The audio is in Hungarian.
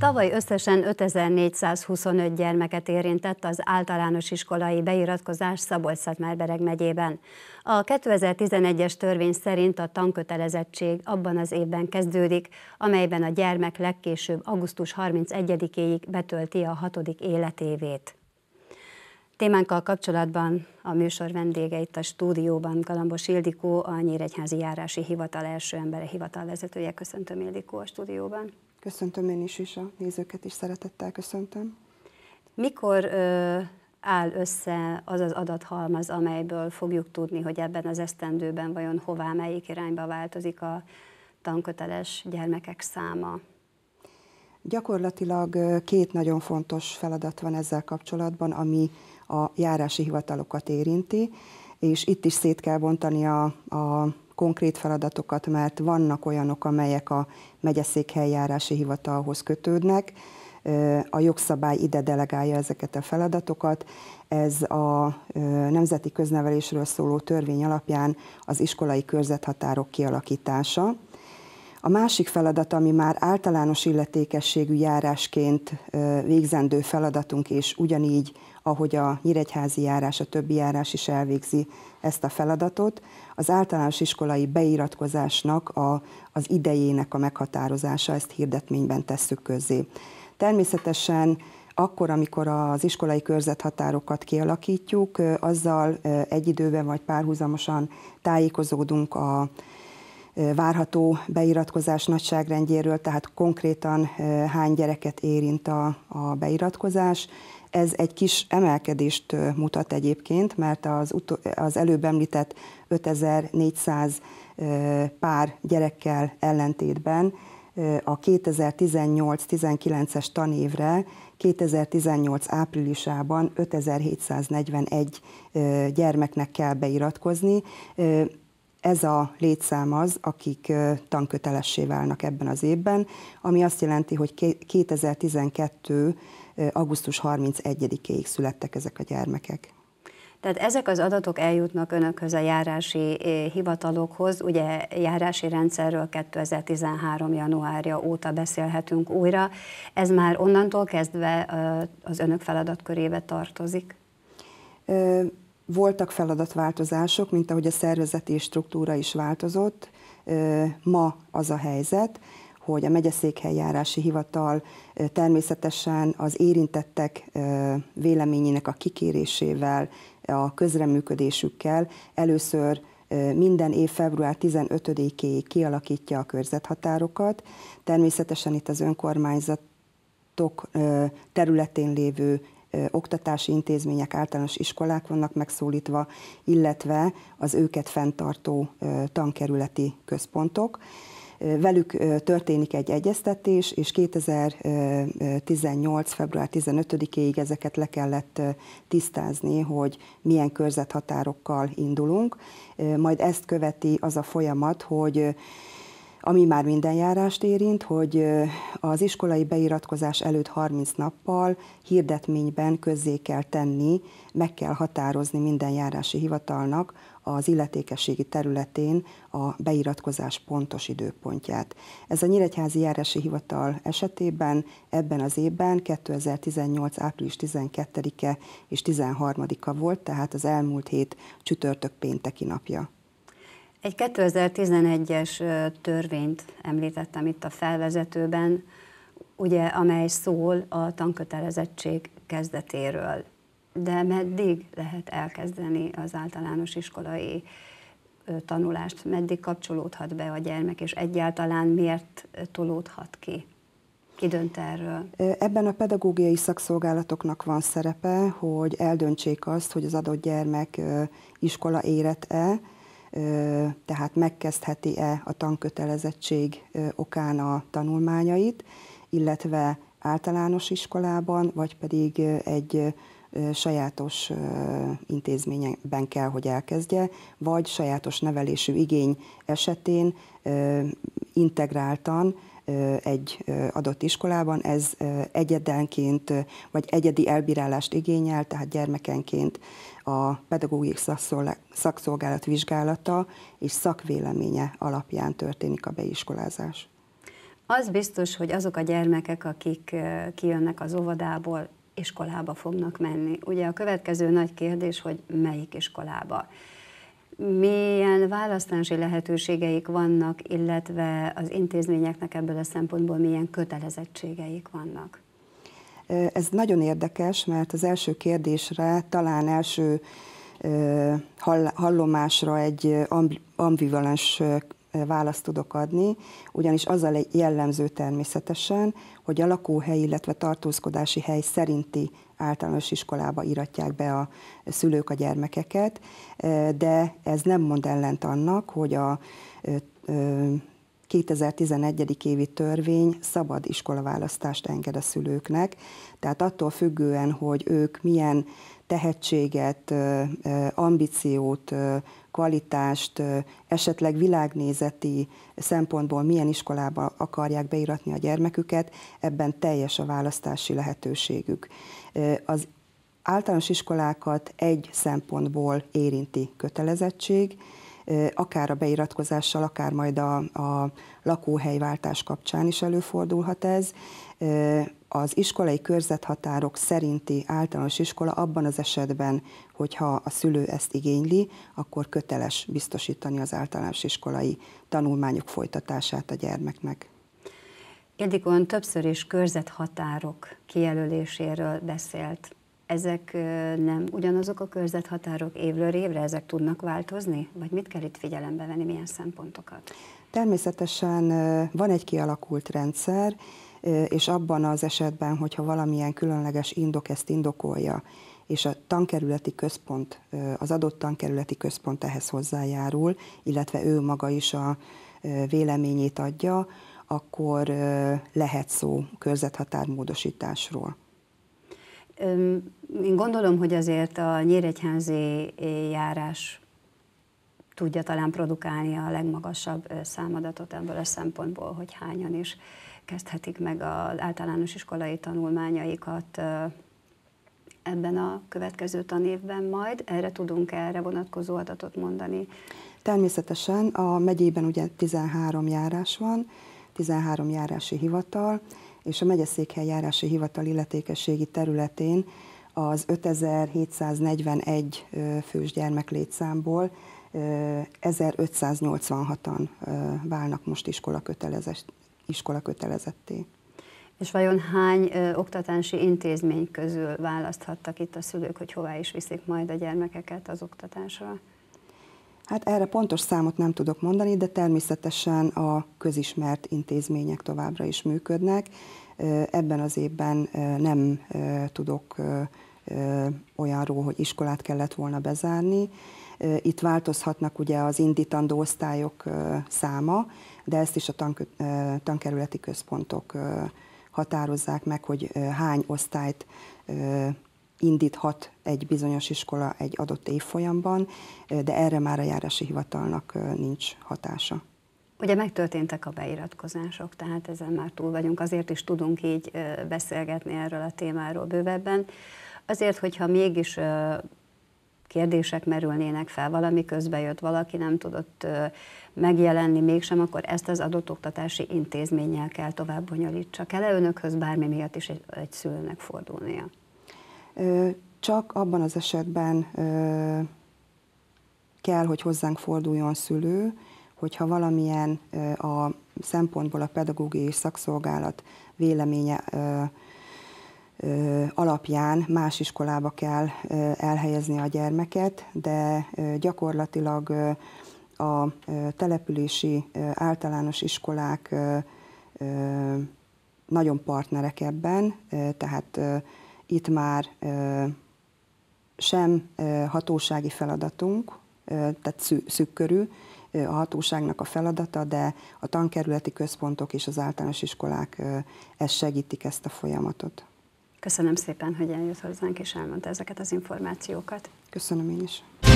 Tavaly összesen 5425 gyermeket érintett az általános iskolai beiratkozás szabolcs szatmárbereg megyében. A 2011-es törvény szerint a tankötelezettség abban az évben kezdődik, amelyben a gyermek legkésőbb augusztus 31-éig betölti a hatodik életévét. Témánkkal kapcsolatban a műsor vendége itt a stúdióban Galambos Ildikó, a Nyíregyházi Járási Hivatal első embere hivatalvezetője. Köszöntöm Ildikó a stúdióban. Köszöntöm én is, és a nézőket is szeretettel köszöntöm. Mikor ö, áll össze az az adathalmaz, amelyből fogjuk tudni, hogy ebben az esztendőben vajon hová, melyik irányba változik a tanköteles gyermekek száma? Gyakorlatilag két nagyon fontos feladat van ezzel kapcsolatban, ami a járási hivatalokat érinti és itt is szét kell bontani a, a konkrét feladatokat, mert vannak olyanok, amelyek a megyeszékhelyjárási hivatalhoz kötődnek, a jogszabály ide delegálja ezeket a feladatokat. Ez a nemzeti köznevelésről szóló törvény alapján az iskolai körzethatárok kialakítása. A másik feladat, ami már általános illetékességű járásként végzendő feladatunk, és ugyanígy ahogy a nyíregyházi járás, a többi járás is elvégzi ezt a feladatot. Az általános iskolai beiratkozásnak a, az idejének a meghatározása, ezt hirdetményben tesszük közzé. Természetesen akkor, amikor az iskolai körzethatárokat kialakítjuk, azzal egy időben vagy párhuzamosan tájékozódunk a várható beiratkozás nagyságrendjéről, tehát konkrétan hány gyereket érint a, a beiratkozás, ez egy kis emelkedést mutat egyébként, mert az, az előbb említett 5400 pár gyerekkel ellentétben a 2018-19-es tanévre 2018 áprilisában 5741 gyermeknek kell beiratkozni. Ez a létszám az, akik tankötelessé válnak ebben az évben, ami azt jelenti, hogy 2012 augusztus 31-ig születtek ezek a gyermekek. Tehát ezek az adatok eljutnak önökhöz a járási hivatalokhoz, ugye járási rendszerről 2013. januárja óta beszélhetünk újra. Ez már onnantól kezdve az önök feladatkörébe tartozik? Voltak feladatváltozások, mint ahogy a szervezeti struktúra is változott. Ma az a helyzet, hogy a megyeszékhelyjárási hivatal természetesen az érintettek véleményének a kikérésével, a közreműködésükkel először minden év február 15-éig kialakítja a körzethatárokat. Természetesen itt az önkormányzatok területén lévő oktatási intézmények, általános iskolák vannak megszólítva, illetve az őket fenntartó tankerületi központok. Velük történik egy egyeztetés, és 2018. február 15 ig ezeket le kellett tisztázni, hogy milyen körzethatárokkal indulunk. Majd ezt követi az a folyamat, hogy ami már minden járást érint, hogy az iskolai beiratkozás előtt 30 nappal hirdetményben közzé kell tenni, meg kell határozni minden járási hivatalnak az illetékességi területén a beiratkozás pontos időpontját. Ez a Nyíregyházi Járási Hivatal esetében ebben az évben 2018. április 12-e és 13-a volt, tehát az elmúlt hét csütörtök pénteki napja. Egy 2011-es törvényt említettem itt a felvezetőben, ugye, amely szól a tankötelezettség kezdetéről. De meddig lehet elkezdeni az általános iskolai tanulást, meddig kapcsolódhat be a gyermek, és egyáltalán miért tolódhat ki? Ki dönt erről? Ebben a pedagógiai szakszolgálatoknak van szerepe, hogy eldöntsék azt, hogy az adott gyermek iskola érett-e, tehát megkezdheti-e a tankötelezettség okán a tanulmányait, illetve általános iskolában, vagy pedig egy sajátos intézményben kell, hogy elkezdje, vagy sajátos nevelésű igény esetén integráltan egy adott iskolában, ez egyedenként vagy egyedi elbírálást igényel, tehát gyermekenként a pedagógiai szakszolgálat vizsgálata és szakvéleménye alapján történik a beiskolázás. Az biztos, hogy azok a gyermekek, akik kijönnek az óvodából, iskolába fognak menni. Ugye a következő nagy kérdés, hogy melyik iskolába milyen választási lehetőségeik vannak, illetve az intézményeknek ebből a szempontból milyen kötelezettségeik vannak? Ez nagyon érdekes, mert az első kérdésre talán első hallomásra egy ambivalens választ tudok adni, ugyanis azzal egy jellemző természetesen, hogy a lakóhely, illetve tartózkodási hely szerinti általános iskolába iratják be a szülők a gyermekeket, de ez nem mond ellent annak, hogy a 2011. évi törvény szabad iskolaválasztást enged a szülőknek, tehát attól függően, hogy ők milyen tehetséget, ambíciót, kvalitást, esetleg világnézeti szempontból milyen iskolába akarják beiratni a gyermeküket, ebben teljes a választási lehetőségük. Az általános iskolákat egy szempontból érinti kötelezettség, akár a beiratkozással, akár majd a, a lakóhelyváltás kapcsán is előfordulhat ez az iskolai körzethatárok szerinti általános iskola abban az esetben, hogyha a szülő ezt igényli, akkor köteles biztosítani az általános iskolai tanulmányok folytatását a gyermeknek. Ildikon többször is körzethatárok kijelöléséről beszélt. Ezek nem ugyanazok a körzethatárok évről évre, ezek tudnak változni? Vagy mit kell itt figyelembe venni, milyen szempontokat? Természetesen van egy kialakult rendszer, és abban az esetben, hogyha valamilyen különleges indok ezt indokolja, és a tankerületi központ, az adott tankerületi központ ehhez hozzájárul, illetve ő maga is a véleményét adja, akkor lehet szó körzethatármódosításról. Én gondolom, hogy azért a nyíregyházi járás tudja talán produkálni a legmagasabb számadatot ebből a szempontból, hogy hányan is kezdhetik meg az általános iskolai tanulmányaikat ebben a következő tanévben majd. Erre tudunk erre vonatkozó adatot mondani? Természetesen a megyében ugye 13 járás van, 13 járási hivatal, és a megyeszékhely járási hivatal illetékességi területén az 5741 fős gyermek létszámból 1586-an válnak most iskola iskola kötelezetté. És vajon hány ö, oktatási intézmény közül választhattak itt a szülők, hogy hová is viszik majd a gyermekeket az oktatásra? Hát erre pontos számot nem tudok mondani, de természetesen a közismert intézmények továbbra is működnek. Ebben az évben nem tudok olyanról, hogy iskolát kellett volna bezárni. Itt változhatnak ugye az indítandó osztályok száma, de ezt is a tank, tankerületi központok határozzák meg, hogy hány osztályt indíthat egy bizonyos iskola egy adott évfolyamban, de erre már a járási hivatalnak nincs hatása. Ugye megtörténtek a beiratkozások, tehát ezen már túl vagyunk, azért is tudunk így beszélgetni erről a témáról bővebben. Azért, hogyha mégis kérdések merülnének fel, valami közbe jött, valaki nem tudott megjelenni mégsem, akkor ezt az adott oktatási intézménnyel kell tovább bonyolítsa. Kell-e önökhöz bármi miatt is egy, egy szülőnek fordulnia? Csak abban az esetben kell, hogy hozzánk forduljon szülő, hogyha valamilyen a szempontból a pedagógiai szakszolgálat véleménye alapján más iskolába kell elhelyezni a gyermeket, de gyakorlatilag a települési általános iskolák nagyon partnerek ebben, tehát itt már sem hatósági feladatunk, tehát szűk körül a hatóságnak a feladata, de a tankerületi központok és az általános iskolák ezt segítik ezt a folyamatot. Köszönöm szépen, hogy eljött hozzánk és elmondta ezeket az információkat. Köszönöm én is.